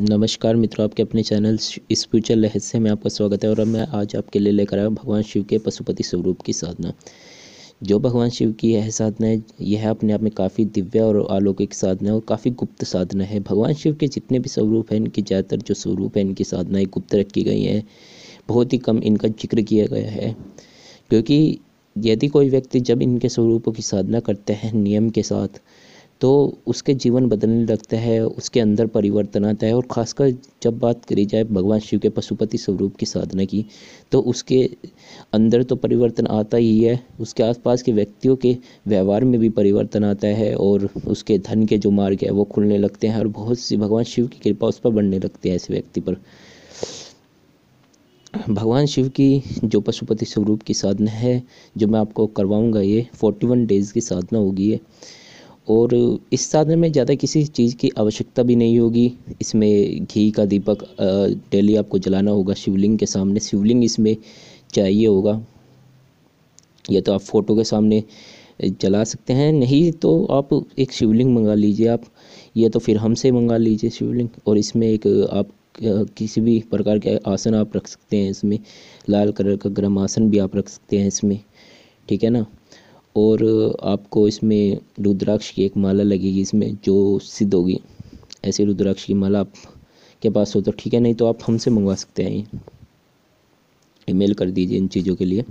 नमस्कार मित्रों आपके अपने चैनल स्पिरिचुअल रहस्य में आपका स्वागत है और मैं आज आपके लिए लेकर आया भगवान शिव के पशुपति स्वरूप की साधना जो भगवान शिव की यह साधना है यह अपने आप में काफ़ी दिव्य और अलौकिक साधना है और काफ़ी गुप्त साधना है भगवान शिव के जितने भी स्वरूप हैं इनकी ज़्यादातर जो स्वरूप है इनकी साधनाएँ गुप्त रखी गई हैं बहुत ही कम इनका जिक्र किया गया है क्योंकि यदि कोई व्यक्ति जब इनके स्वरूपों की साधना करते हैं नियम के साथ तो उसके जीवन बदलने लगता है उसके अंदर परिवर्तन आता है और ख़ासकर जब बात करी जाए भगवान शिव के पशुपति स्वरूप की साधना की तो उसके अंदर तो परिवर्तन आता ही है उसके आसपास के व्यक्तियों के व्यवहार में भी परिवर्तन आता है और उसके धन के जो मार्ग है वो खुलने लगते हैं और बहुत सी भगवान शिव की कृपा उस पर बढ़ने लगती है ऐसे व्यक्ति पर भगवान शिव की जो पशुपति स्वरूप की साधना है जो मैं आपको करवाऊंगा ये वन डेज़ की साधना होगी ये और इस साधन में ज़्यादा किसी चीज़ की आवश्यकता भी नहीं होगी इसमें घी का दीपक डेली आपको जलाना होगा शिवलिंग के सामने शिवलिंग इसमें चाहिए होगा या तो आप फ़ोटो के सामने जला सकते हैं नहीं तो आप एक शिवलिंग मंगा लीजिए आप या तो फिर हमसे मंगा लीजिए शिवलिंग और इसमें एक आप किसी भी प्रकार के आसन आप रख सकते हैं इसमें लाल कलर का गर्म आसन भी आप रख सकते हैं इसमें ठीक है ना और आपको इसमें रुद्राक्ष की एक माला लगेगी इसमें जो सिद्ध होगी ऐसे रुद्राक्ष की माला आप के पास हो तो ठीक है नहीं तो आप हमसे मंगवा सकते हैं ईमेल कर दीजिए इन चीज़ों के लिए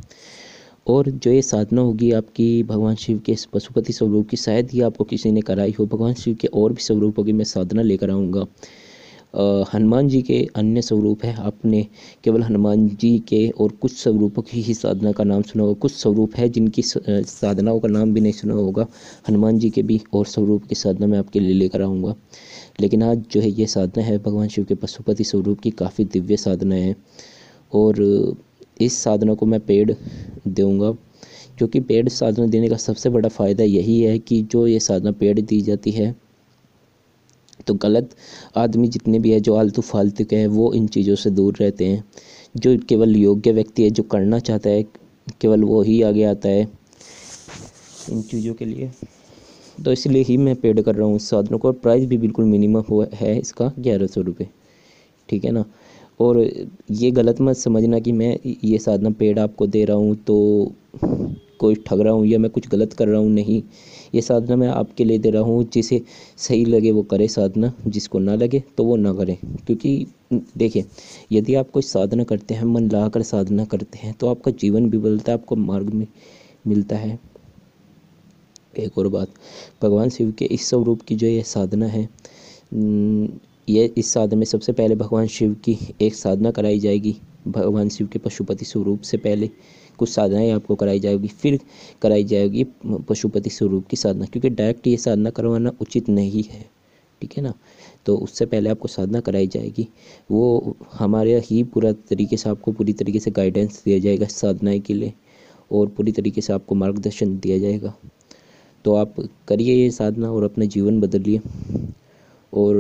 और जो ये साधना होगी आपकी भगवान शिव के पशुपति स्वरूप की शायद ही आपको किसी ने कराई हो भगवान शिव के और भी स्वरूपों की मैं साधना लेकर आऊँगा हनुमान जी के अन्य स्वरूप हैं आपने केवल हनुमान जी के और कुछ स्वरूपों की ही साधना का नाम सुना होगा कुछ स्वरूप है जिनकी साधनाओं का नाम भी नहीं सुना होगा हनुमान जी के भी और स्वरूप की साधना मैं आपके लिए लेकर आऊँगा लेकिन आज जो है ये साधना है भगवान शिव के पशुपति स्वरूप की काफ़ी दिव्य साधना है और इस साधना को मैं पेड़ दूँगा क्योंकि पेड़ साधना देने का सबसे बड़ा फ़ायदा यही है कि जो ये साधना पेड़ दी जाती है तो गलत आदमी जितने भी है जो आलतू फालतू के हैं वो इन चीज़ों से दूर रहते हैं जो केवल योग्य व्यक्ति है जो करना चाहता है केवल वो ही आगे आता है इन चीज़ों के लिए तो इसलिए ही मैं पेड कर रहा हूँ इस साधनों को प्राइस भी बिल्कुल मिनिमम हुआ है इसका ग्यारह सौ रुपये ठीक है ना और ये गलत मत समझना कि मैं ये साधना पेड आपको दे रहा हूँ तो कोई ठग रहा हूँ या मैं कुछ गलत कर रहा हूँ नहीं ये साधना मैं आपके लिए दे रहा हूँ जिसे सही लगे वो करे साधना जिसको ना लगे तो वो ना करें क्योंकि देखिए यदि आप कोई साधना करते हैं मन लगा कर साधना करते हैं तो आपका जीवन भी बदलता है आपको मार्ग में मिलता है एक और बात भगवान शिव के इस स्वरूप की जो ये साधना है ये इस साधन में सबसे पहले भगवान शिव की एक साधना कराई जाएगी भगवान शिव के पशुपति स्वरूप से पहले कुछ साधनाएं आपको कराई जाएगी फिर कराई जाएगी पशुपति स्वरूप की साधना क्योंकि डायरेक्ट ये साधना करवाना उचित नहीं है ठीक है ना तो उससे पहले आपको साधना कराई जाएगी वो हमारे ही पूरा तरीके से आपको पूरी तरीके से गाइडेंस दिया जाएगा साधनाएँ के लिए और पूरी तरीके से आपको मार्गदर्शन दिया जाएगा तो आप करिए ये साधना और अपना जीवन बदलिए और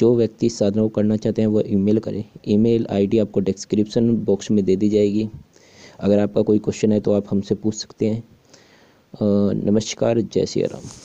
जो व्यक्ति इस साधना को करना चाहते हैं वह ईमेल करें ईमेल आईडी आपको डिस्क्रिप्शन बॉक्स में दे दी जाएगी अगर आपका कोई क्वेश्चन है तो आप हमसे पूछ सकते हैं नमस्कार जय सिया राम